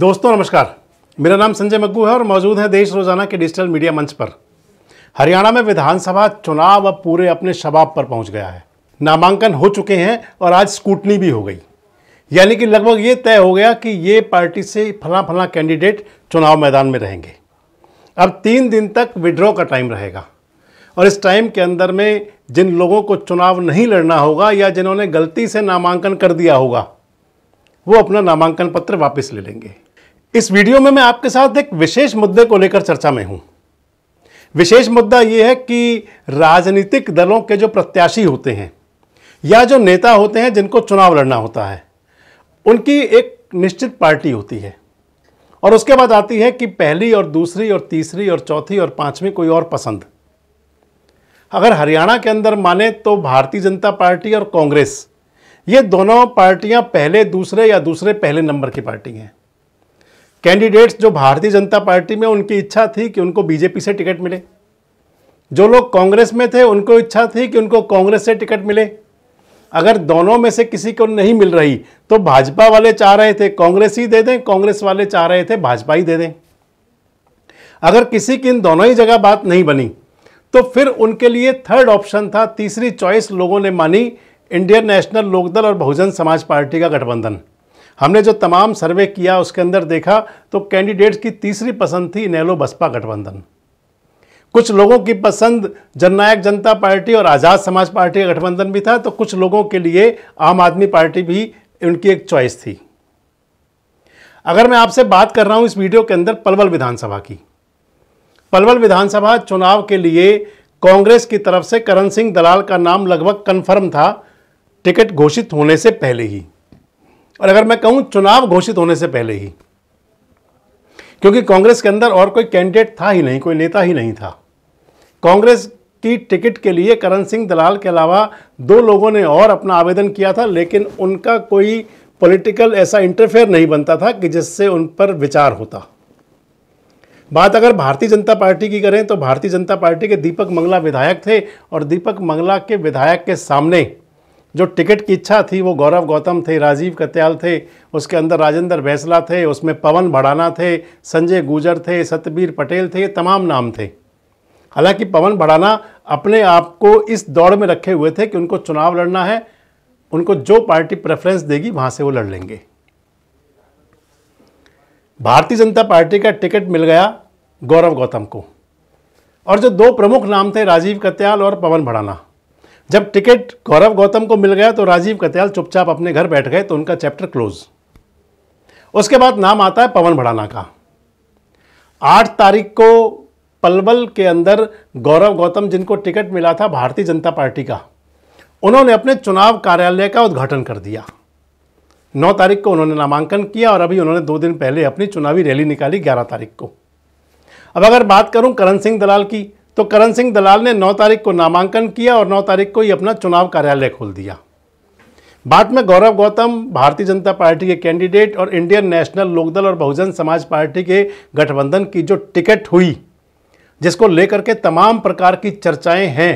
दोस्तों नमस्कार मेरा नाम संजय मग्गू है और मौजूद है देश रोजाना के डिजिटल मीडिया मंच पर हरियाणा में विधानसभा चुनाव अब पूरे अपने शबाब पर पहुंच गया है नामांकन हो चुके हैं और आज स्कूटनी भी हो गई यानी कि लगभग ये तय हो गया कि ये पार्टी से फला फला कैंडिडेट चुनाव मैदान में रहेंगे अब तीन दिन तक विड्रॉ का टाइम रहेगा और इस टाइम के अंदर में जिन लोगों को चुनाव नहीं लड़ना होगा या जिन्होंने गलती से नामांकन कर दिया होगा वो अपना नामांकन पत्र वापस ले लेंगे इस वीडियो में मैं आपके साथ एक विशेष मुद्दे को लेकर चर्चा में हूं विशेष मुद्दा यह है कि राजनीतिक दलों के जो प्रत्याशी होते हैं या जो नेता होते हैं जिनको चुनाव लड़ना होता है उनकी एक निश्चित पार्टी होती है और उसके बाद आती है कि पहली और दूसरी और तीसरी और चौथी और पांचवी कोई और पसंद अगर हरियाणा के अंदर माने तो भारतीय जनता पार्टी और कांग्रेस ये दोनों पार्टियां पहले दूसरे या दूसरे पहले नंबर की पार्टी हैं कैंडिडेट्स जो भारतीय जनता पार्टी में उनकी इच्छा थी कि उनको बीजेपी से टिकट मिले जो लोग कांग्रेस में थे उनको इच्छा थी कि उनको कांग्रेस से टिकट मिले अगर दोनों में से किसी को नहीं मिल रही तो भाजपा वाले चाह रहे थे कांग्रेस ही दे दें कांग्रेस वाले चाह रहे थे भाजपा ही दे दें अगर किसी की इन दोनों ही जगह बात नहीं बनी तो फिर उनके लिए थर्ड ऑप्शन था तीसरी चॉइस लोगों ने मानी इंडियन नेशनल लोकदल और बहुजन समाज पार्टी का गठबंधन हमने जो तमाम सर्वे किया उसके अंदर देखा तो कैंडिडेट्स की तीसरी पसंद थी नेहलो बसपा गठबंधन कुछ लोगों की पसंद जननायक जनता पार्टी और आज़ाद समाज पार्टी का गठबंधन भी था तो कुछ लोगों के लिए आम आदमी पार्टी भी उनकी एक चॉइस थी अगर मैं आपसे बात कर रहा हूं इस वीडियो के अंदर पलवल विधानसभा की पलवल विधानसभा चुनाव के लिए कांग्रेस की तरफ से करण सिंह दलाल का नाम लगभग कन्फर्म था टिकट घोषित होने से पहले ही और अगर मैं कहूं चुनाव घोषित होने से पहले ही क्योंकि कांग्रेस के अंदर और कोई कैंडिडेट था ही नहीं कोई नेता ही नहीं था कांग्रेस की टिकट के लिए करण सिंह दलाल के अलावा दो लोगों ने और अपना आवेदन किया था लेकिन उनका कोई पॉलिटिकल ऐसा इंटरफेयर नहीं बनता था कि जिससे उन पर विचार होता बात अगर भारतीय जनता पार्टी की करें तो भारतीय जनता पार्टी के दीपक मंगला विधायक थे और दीपक मंगला के विधायक के सामने जो टिकट की इच्छा थी वो गौरव गौतम थे राजीव कत्याल थे उसके अंदर राजेंद्र भैसला थे उसमें पवन भड़ाना थे संजय गुजर थे सत्यवीर पटेल थे तमाम नाम थे हालांकि पवन भड़ाना अपने आप को इस दौड़ में रखे हुए थे कि उनको चुनाव लड़ना है उनको जो पार्टी प्रेफरेंस देगी वहाँ से वो लड़ लेंगे भारतीय जनता पार्टी का टिकट मिल गया गौरव गौतम को और जो दो प्रमुख नाम थे राजीव कत्याल और पवन भड़ाना जब टिकट गौरव गौतम को मिल गया तो राजीव कत्याल चुपचाप अपने घर बैठ गए तो उनका चैप्टर क्लोज उसके बाद नाम आता है पवन भड़ाना का आठ तारीख को पलवल के अंदर गौरव गौतम जिनको टिकट मिला था भारतीय जनता पार्टी का उन्होंने अपने चुनाव कार्यालय का उद्घाटन कर दिया नौ तारीख को उन्होंने नामांकन किया और अभी उन्होंने दो दिन पहले अपनी चुनावी रैली निकाली ग्यारह तारीख को अब अगर बात करूं करण सिंह दलाल की तो करण सिंह दलाल ने 9 तारीख को नामांकन किया और 9 तारीख को ही अपना चुनाव कार्यालय खोल दिया बाद में गौरव गौतम भारतीय जनता पार्टी के कैंडिडेट और इंडियन नेशनल लोकदल और बहुजन समाज पार्टी के गठबंधन की जो टिकट हुई जिसको लेकर के तमाम प्रकार की चर्चाएं हैं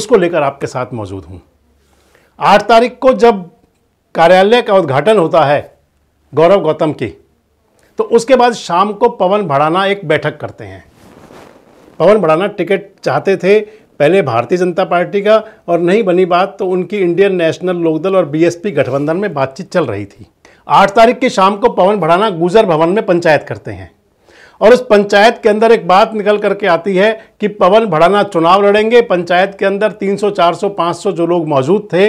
उसको लेकर आपके साथ मौजूद हूं आठ तारीख को जब कार्यालय का उद्घाटन होता है गौरव गौतम की तो उसके बाद शाम को पवन भड़ाना एक बैठक करते हैं पवन भड़ाना टिकट चाहते थे पहले भारतीय जनता पार्टी का और नहीं बनी बात तो उनकी इंडियन नेशनल लोकदल और बीएसपी गठबंधन में बातचीत चल रही थी आठ तारीख की शाम को पवन भड़ाना गुजर भवन में पंचायत करते हैं और उस पंचायत के अंदर एक बात निकल करके आती है कि पवन भड़ाना चुनाव लड़ेंगे पंचायत के अंदर 300, 400, 500 जो लोग मौजूद थे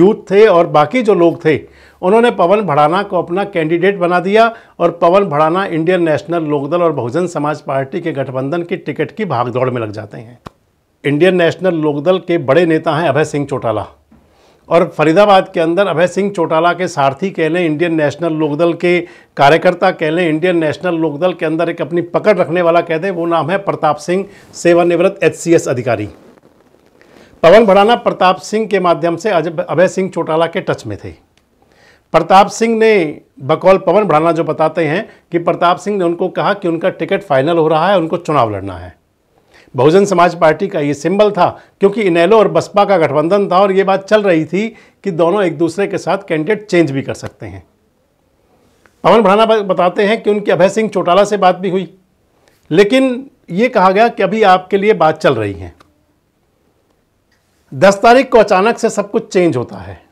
यूथ थे और बाकी जो लोग थे उन्होंने पवन भड़ाना को अपना कैंडिडेट बना दिया और पवन भड़ाना इंडियन नेशनल लोकदल और बहुजन समाज पार्टी के गठबंधन की टिकट की भागदौड़ में लग जाते हैं इंडियन नेशनल लोकदल के बड़े नेता हैं अभय सिंह चौटाला और फरीदाबाद के अंदर अभय सिंह चौटाला के सारथी कह लें इंडियन नेशनल लोकदल के कार्यकर्ता कह लें इंडियन नेशनल लोकदल के अंदर एक अपनी पकड़ रखने वाला कह दें वो नाम है प्रताप सिंह सेवानिवृत्त एच सी एस अधिकारी पवन भड़ाना प्रताप सिंह के माध्यम से अभय सिंह चौटाला के टच में थे प्रताप सिंह ने बकौल पवन भड़ाना जो बताते हैं कि प्रताप सिंह ने उनको कहा कि उनका टिकट फाइनल हो रहा है उनको चुनाव लड़ना है बहुजन समाज पार्टी का ये सिंबल था क्योंकि इनेलो और बसपा का गठबंधन था और ये बात चल रही थी कि दोनों एक दूसरे के साथ कैंडिडेट चेंज भी कर सकते हैं पवन भड़ाना बताते हैं कि उनकी अभय सिंह चौटाला से बात भी हुई लेकिन ये कहा गया कि अभी आपके लिए बात चल रही है दस तारीख को अचानक से सब कुछ चेंज होता है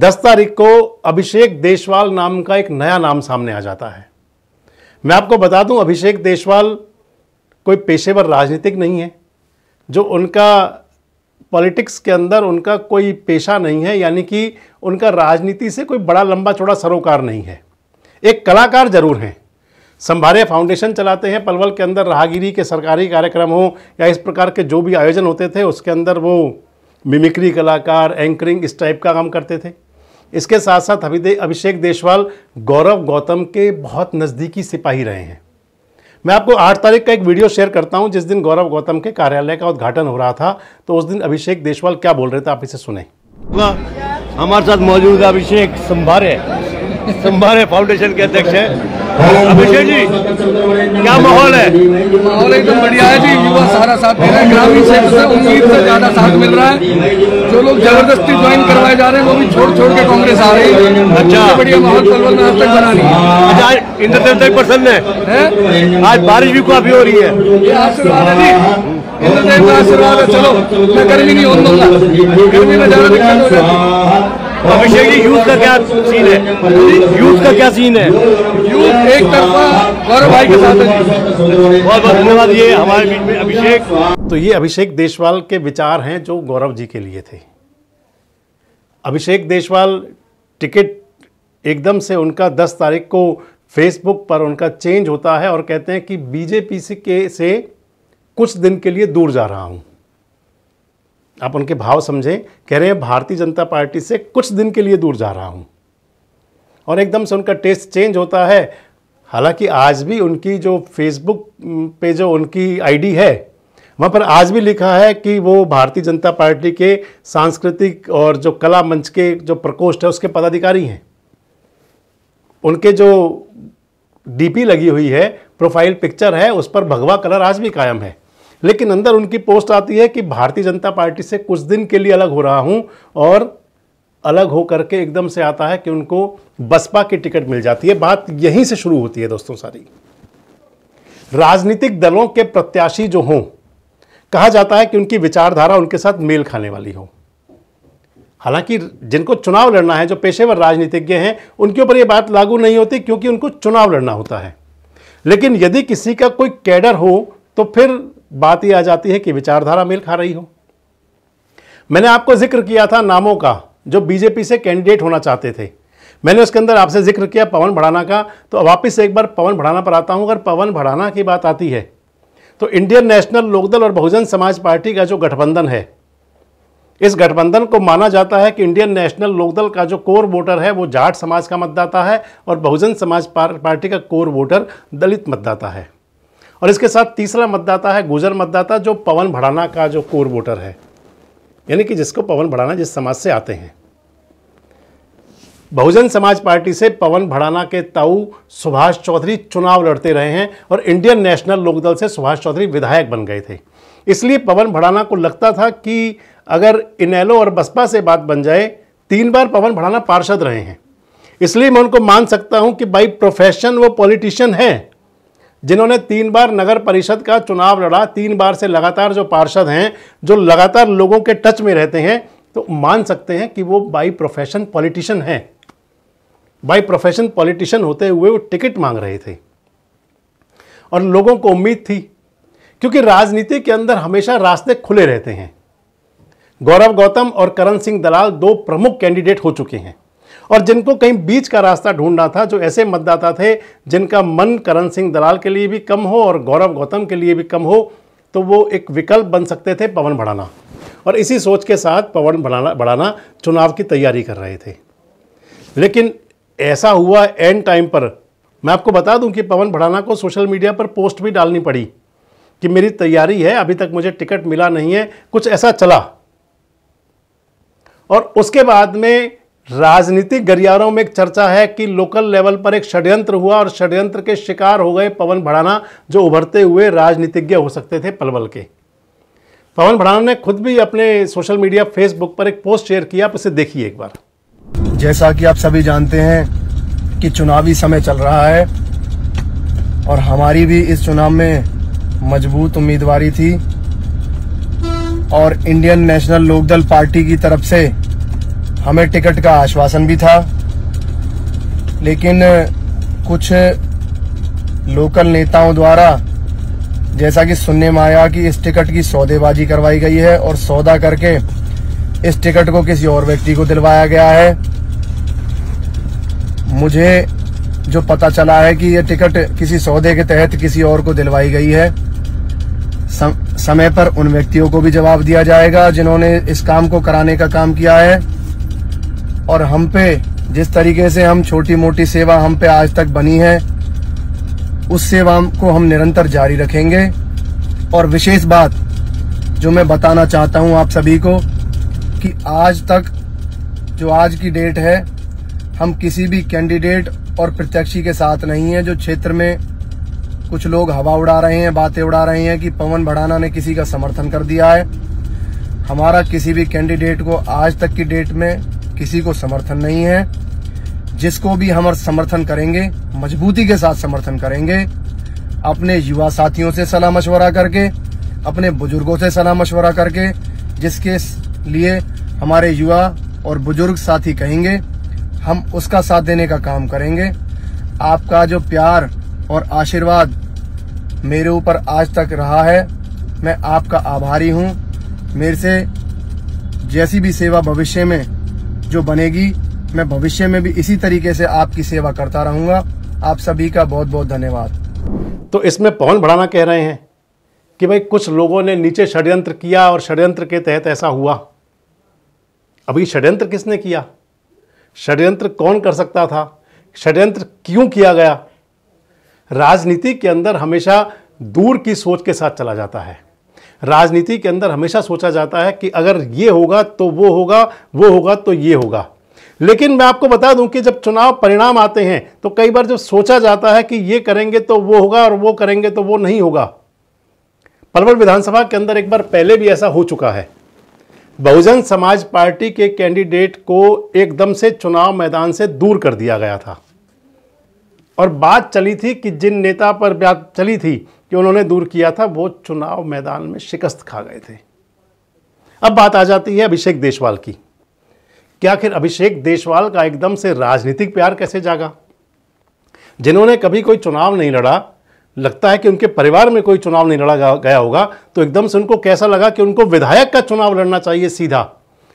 दस तारीख को अभिषेक देशवाल नाम का एक नया नाम सामने आ जाता है मैं आपको बता दूं अभिषेक देशवाल कोई पेशेवर राजनीतिक नहीं है जो उनका पॉलिटिक्स के अंदर उनका कोई पेशा नहीं है यानी कि उनका राजनीति से कोई बड़ा लंबा चौड़ा सरोकार नहीं है एक कलाकार जरूर हैं संभारे फाउंडेशन चलाते हैं पलवल के अंदर राहगिरी के सरकारी कार्यक्रम हो या इस प्रकार के जो भी आयोजन होते थे उसके अंदर वो मिमिक्री कलाकार एंकरिंग इस टाइप का काम करते थे इसके साथ साथ अभी अभिषेक देशवाल गौरव गौतम के बहुत नज़दीकी सिपाही रहे हैं मैं आपको आठ तारीख का एक वीडियो शेयर करता हूं जिस दिन गौरव गौतम के कार्यालय का उद्घाटन हो रहा था तो उस दिन अभिषेक देशवाल क्या बोल रहे थे आप इसे सुने हमारे साथ मौजूद अभिषेक संभारे संभारे फाउंडेशन के अध्यक्ष हैं अभिषेक जी क्या माहौल है माहौल एकदम बढ़िया है जी युवा सारा साथ दे रहा है ग्रामीण क्षेत्र से उम्मीद से ज्यादा साथ मिल रहा है जो लोग जबरदस्ती ज्वाइन करवाए जा रहे हैं वो भी छोड़ छोड़ के कांग्रेस आ रही है अच्छा बढ़िया माहौल पलवल में आज तक बना नहीं आज प्रसन्न है आज बारिश भी काफी हो रही है आशीर्वाद है जी इंद्रदेव का आशीर्वाद है चलो मैं गर्मी नहीं होने दूंगा गर्मी में ज्यादा दिक्कत हो जाती अभिषेक तो जी यूथ का क्या सीन है यूथ का क्या सीन है यूथ एक तरफा गौरव भाई के साथ है बहुत बहुत धन्यवाद ये हमारे बीच में अभिषेक तो ये अभिषेक देशवाल के विचार हैं जो गौरव जी के लिए थे अभिषेक देशवाल टिकट एकदम से उनका 10 तारीख को फेसबुक पर उनका चेंज होता है और कहते हैं कि बीजेपी के से कुछ दिन के लिए दूर जा रहा हूं आप उनके भाव समझें कह रहे हैं भारतीय जनता पार्टी से कुछ दिन के लिए दूर जा रहा हूं और एकदम से उनका टेस्ट चेंज होता है हालांकि आज भी उनकी जो फेसबुक पे जो उनकी आईडी है वहां पर आज भी लिखा है कि वो भारतीय जनता पार्टी के सांस्कृतिक और जो कला मंच के जो प्रकोष्ठ है उसके पदाधिकारी हैं उनके जो डीपी लगी हुई है प्रोफाइल पिक्चर है उस पर भगवा कलर आज भी कायम है लेकिन अंदर उनकी पोस्ट आती है कि भारतीय जनता पार्टी से कुछ दिन के लिए अलग हो रहा हूं और अलग हो करके एकदम से आता है कि उनको बसपा की टिकट मिल जाती है बात यहीं से शुरू होती है दोस्तों सारी राजनीतिक दलों के प्रत्याशी जो हों कहा जाता है कि उनकी विचारधारा उनके साथ मेल खाने वाली हो हालांकि जिनको चुनाव लड़ना है जो पेशेवर राजनीतिज्ञ हैं उनके ऊपर ये बात लागू नहीं होती क्योंकि उनको चुनाव लड़ना होता है लेकिन यदि किसी का कोई कैडर हो तो फिर बात यह आ जाती है कि विचारधारा मेल खा रही हो मैंने आपको जिक्र किया था नामों का जो बीजेपी से कैंडिडेट होना चाहते थे मैंने उसके अंदर आपसे जिक्र किया पवन भड़ाना का तो वापस एक बार पवन भड़ाना पर आता हूँ अगर पवन भड़ाना की बात आती है तो इंडियन नेशनल लोकदल और बहुजन समाज पार्टी का जो गठबंधन है इस गठबंधन को माना जाता है कि इंडियन नेशनल लोकदल का जो कोर वोटर है वो जाट समाज का मतदाता है और बहुजन समाज पार्टी का कोर वोटर दलित मतदाता है और इसके साथ तीसरा मतदाता है गुजर मतदाता जो पवन भड़ाना का जो कोर वोटर है यानी कि जिसको पवन भड़ाना जिस समाज से आते हैं बहुजन समाज पार्टी से पवन भड़ाना के ताऊ सुभाष चौधरी चुनाव लड़ते रहे हैं और इंडियन नेशनल लोकदल से सुभाष चौधरी विधायक बन गए थे इसलिए पवन भड़ाना को लगता था कि अगर इनेलो और बसपा से बात बन जाए तीन बार पवन भड़ाना पार्षद रहे हैं इसलिए मैं उनको मान सकता हूं कि बाई प्रोफेशन वो पॉलिटिशियन है जिन्होंने तीन बार नगर परिषद का चुनाव लड़ा तीन बार से लगातार जो पार्षद हैं जो लगातार लोगों के टच में रहते हैं तो मान सकते हैं कि वो बाई प्रोफेशन पॉलिटिशियन हैं बाई प्रोफेशन पॉलिटिशियन होते हुए वो टिकट मांग रहे थे और लोगों को उम्मीद थी क्योंकि राजनीति के अंदर हमेशा रास्ते खुले रहते हैं गौरव गौतम और करण सिंह दलाल दो प्रमुख कैंडिडेट हो चुके हैं और जिनको कहीं बीच का रास्ता ढूंढना था जो ऐसे मतदाता थे जिनका मन करण सिंह दलाल के लिए भी कम हो और गौरव गौतम के लिए भी कम हो तो वो एक विकल्प बन सकते थे पवन भड़ाना और इसी सोच के साथ पवन भड़ाना बढ़ाना चुनाव की तैयारी कर रहे थे लेकिन ऐसा हुआ एंड टाइम पर मैं आपको बता दूं कि पवन भड़ाना को सोशल मीडिया पर पोस्ट भी डालनी पड़ी कि मेरी तैयारी है अभी तक मुझे टिकट मिला नहीं है कुछ ऐसा चला और उसके बाद में राजनीतिक गलियारों में एक चर्चा है कि लोकल लेवल पर एक षड्यंत्र हुआ और षड्यंत्र के शिकार हो गए पवन भड़ाना जो उभरते हुए राजनीतिज्ञ हो सकते थे पलवल के पवन भड़ाना ने खुद भी अपने सोशल मीडिया फेसबुक पर एक पोस्ट शेयर किया आप इसे देखिए एक बार जैसा कि आप सभी जानते हैं कि चुनावी समय चल रहा है और हमारी भी इस चुनाव में मजबूत उम्मीदवारी थी और इंडियन नेशनल लोकदल पार्टी की तरफ से हमें टिकट का आश्वासन भी था लेकिन कुछ लोकल नेताओं द्वारा जैसा कि सुनने में आया कि इस टिकट की सौदेबाजी करवाई गई है और सौदा करके इस टिकट को किसी और व्यक्ति को दिलवाया गया है मुझे जो पता चला है कि यह टिकट किसी सौदे के तहत किसी और को दिलवाई गई है सम, समय पर उन व्यक्तियों को भी जवाब दिया जाएगा जिन्होंने इस काम को कराने का काम किया है और हम पे जिस तरीके से हम छोटी मोटी सेवा हम पे आज तक बनी है उस सेवा को हम निरंतर जारी रखेंगे और विशेष बात जो मैं बताना चाहता हूं आप सभी को कि आज तक जो आज की डेट है हम किसी भी कैंडिडेट और प्रत्यक्षी के साथ नहीं है जो क्षेत्र में कुछ लोग हवा उड़ा रहे हैं बातें उड़ा रहे हैं कि पवन भड़ाना ने किसी का समर्थन कर दिया है हमारा किसी भी कैंडिडेट को आज तक की डेट में किसी को समर्थन नहीं है जिसको भी हम समर्थन करेंगे मजबूती के साथ समर्थन करेंगे अपने युवा साथियों से सलाह मशवरा करके अपने बुजुर्गों से सलाह मशवरा करके जिसके लिए हमारे युवा और बुजुर्ग साथी कहेंगे हम उसका साथ देने का काम करेंगे आपका जो प्यार और आशीर्वाद मेरे ऊपर आज तक रहा है मैं आपका आभारी हूँ मेरे से जैसी भी सेवा भविष्य में जो बनेगी मैं भविष्य में भी इसी तरीके से आपकी सेवा करता रहूंगा आप सभी का बहुत बहुत धन्यवाद तो इसमें पवन भड़ाना कह रहे हैं कि भाई कुछ लोगों ने नीचे षड्यंत्र किया और षड्यंत्र के तहत ऐसा हुआ अभी षड्यंत्र किसने किया षड्यंत्र कौन कर सकता था षड्यंत्र क्यों किया गया राजनीति के अंदर हमेशा दूर की सोच के साथ चला जाता है राजनीति के अंदर हमेशा सोचा जाता है कि अगर ये होगा तो वो होगा वो होगा तो ये होगा लेकिन मैं आपको बता दूं कि जब चुनाव परिणाम आते हैं तो कई बार जब सोचा जाता है कि ये करेंगे तो वो होगा और वो करेंगे तो वो नहीं होगा पलवल विधानसभा के अंदर एक बार पहले भी ऐसा हो चुका है बहुजन समाज पार्टी के कैंडिडेट को एकदम से चुनाव मैदान से दूर कर दिया गया था और बात चली थी कि जिन नेता पर बात चली थी कि उन्होंने दूर किया था वो चुनाव मैदान में शिकस्त खा गए थे अब बात आ जाती है अभिषेक देशवाल की क्या आखिर अभिषेक देशवाल का एकदम से राजनीतिक प्यार कैसे जागा जिन्होंने कभी कोई चुनाव नहीं लड़ा लगता है कि उनके परिवार में कोई चुनाव नहीं लड़ा गया होगा तो एकदम से उनको कैसा लगा कि उनको विधायक का चुनाव लड़ना चाहिए सीधा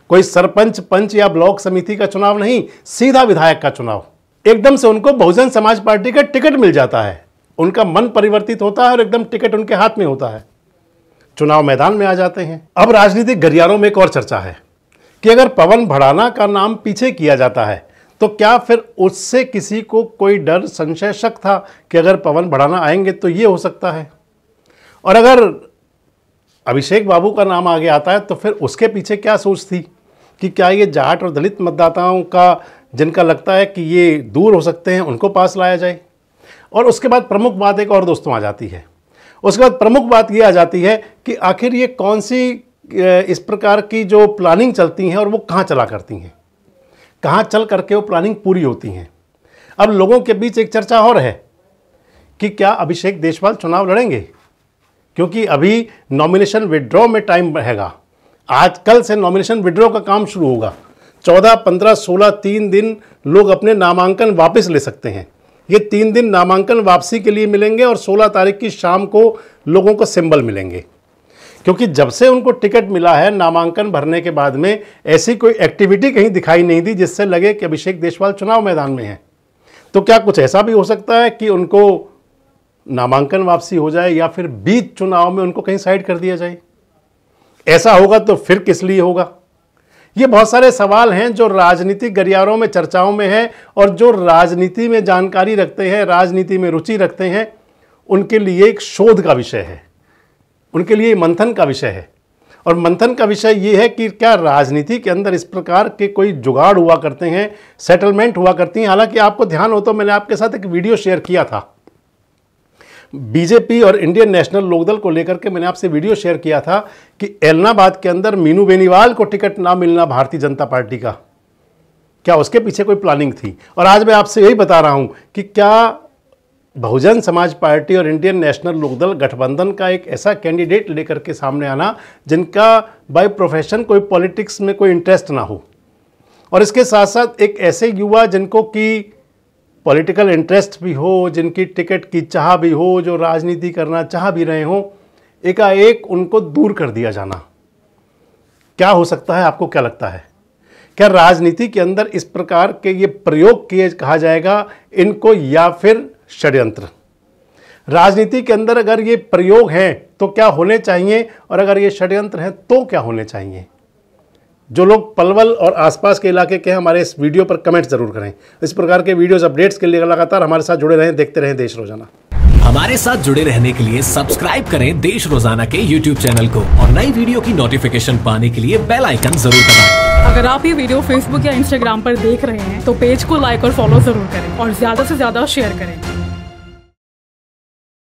कोई सरपंच पंच या ब्लॉक समिति का चुनाव नहीं सीधा विधायक का चुनाव एकदम से उनको बहुजन समाज पार्टी का टिकट मिल जाता है उनका मन परिवर्तित होता है और एकदम टिकट उनके हाथ में होता है चुनाव मैदान में आ जाते हैं अब राजनीतिक गलियारों में एक और चर्चा है कि अगर पवन भड़ाना का नाम पीछे किया जाता है तो क्या फिर उससे किसी को कोई डर संशय शक था कि अगर पवन भड़ाना आएंगे तो ये हो सकता है और अगर अभिषेक बाबू का नाम आगे आता है तो फिर उसके पीछे क्या सोच थी कि क्या ये जाट और दलित मतदाताओं का जिनका लगता है कि ये दूर हो सकते हैं उनको पास लाया जाए और उसके बाद प्रमुख बात एक और दोस्तों आ जाती है उसके बाद प्रमुख बात ये आ जाती है कि आखिर ये कौन सी इस प्रकार की जो प्लानिंग चलती हैं और वो कहाँ चला करती हैं कहाँ चल करके वो प्लानिंग पूरी होती हैं अब लोगों के बीच एक चर्चा और है कि क्या अभिषेक देशवाल चुनाव लड़ेंगे क्योंकि अभी नॉमिनेशन विड्रॉ में टाइम रहेगा कल से नॉमिनेशन विड्रॉ का काम शुरू होगा चौदह पंद्रह सोलह तीन दिन लोग अपने नामांकन वापस ले सकते हैं ये तीन दिन नामांकन वापसी के लिए मिलेंगे और सोलह तारीख की शाम को लोगों को सिंबल मिलेंगे क्योंकि जब से उनको टिकट मिला है नामांकन भरने के बाद में ऐसी कोई एक्टिविटी कहीं दिखाई नहीं दी जिससे लगे कि अभिषेक देशवाल चुनाव मैदान में हैं तो क्या कुछ ऐसा भी हो सकता है कि उनको नामांकन वापसी हो जाए या फिर बीच चुनाव में उनको कहीं साइड कर दिया जाए ऐसा होगा तो फिर किस लिए होगा ये बहुत सारे सवाल हैं जो राजनीतिक गलियारों में चर्चाओं में हैं और जो राजनीति में जानकारी रखते हैं राजनीति में रुचि रखते हैं उनके लिए एक शोध का विषय है उनके लिए मंथन का विषय है और मंथन का विषय ये है कि क्या राजनीति के अंदर इस प्रकार के कोई जुगाड़ हुआ करते हैं सेटलमेंट हुआ करती हैं हालांकि आपको ध्यान हो तो मैंने आपके साथ एक वीडियो शेयर किया था बीजेपी और इंडियन नेशनल लोकदल को लेकर के मैंने आपसे वीडियो शेयर किया था कि एलनाबाद के अंदर मीनू बेनीवाल को टिकट ना मिलना भारतीय जनता पार्टी का क्या उसके पीछे कोई प्लानिंग थी और आज मैं आपसे यही बता रहा हूं कि क्या बहुजन समाज पार्टी और इंडियन नेशनल लोकदल गठबंधन का एक ऐसा कैंडिडेट लेकर के सामने आना जिनका बाय प्रोफेशन कोई पॉलिटिक्स में कोई इंटरेस्ट ना हो और इसके साथ साथ एक ऐसे युवा जिनको कि पॉलिटिकल इंटरेस्ट भी हो जिनकी टिकट की चाह भी हो जो राजनीति करना चाह भी रहे हों एकाएक उनको दूर कर दिया जाना क्या हो सकता है आपको क्या लगता है क्या राजनीति के अंदर इस प्रकार के ये प्रयोग किए कहा जाएगा इनको या फिर षड्यंत्र राजनीति के अंदर अगर ये प्रयोग हैं तो क्या होने चाहिए और अगर ये षड्यंत्र हैं तो क्या होने चाहिए जो लोग पलवल और आसपास के इलाके के हमारे इस वीडियो पर कमेंट जरूर करें इस प्रकार के वीडियोस अपडेट्स के लिए लगातार हमारे साथ जुड़े रहें देखते रहें देश रोजाना हमारे साथ जुड़े रहने के लिए सब्सक्राइब करें देश रोजाना के यूट्यूब चैनल को और नई वीडियो की नोटिफिकेशन पाने के लिए बेल आइकन जरूर दबाएं। अगर आप ये वीडियो फेसबुक या इंस्टाग्राम आरोप देख रहे हैं तो पेज को लाइक और फॉलो जरूर करें और ज्यादा ऐसी ज्यादा शेयर करें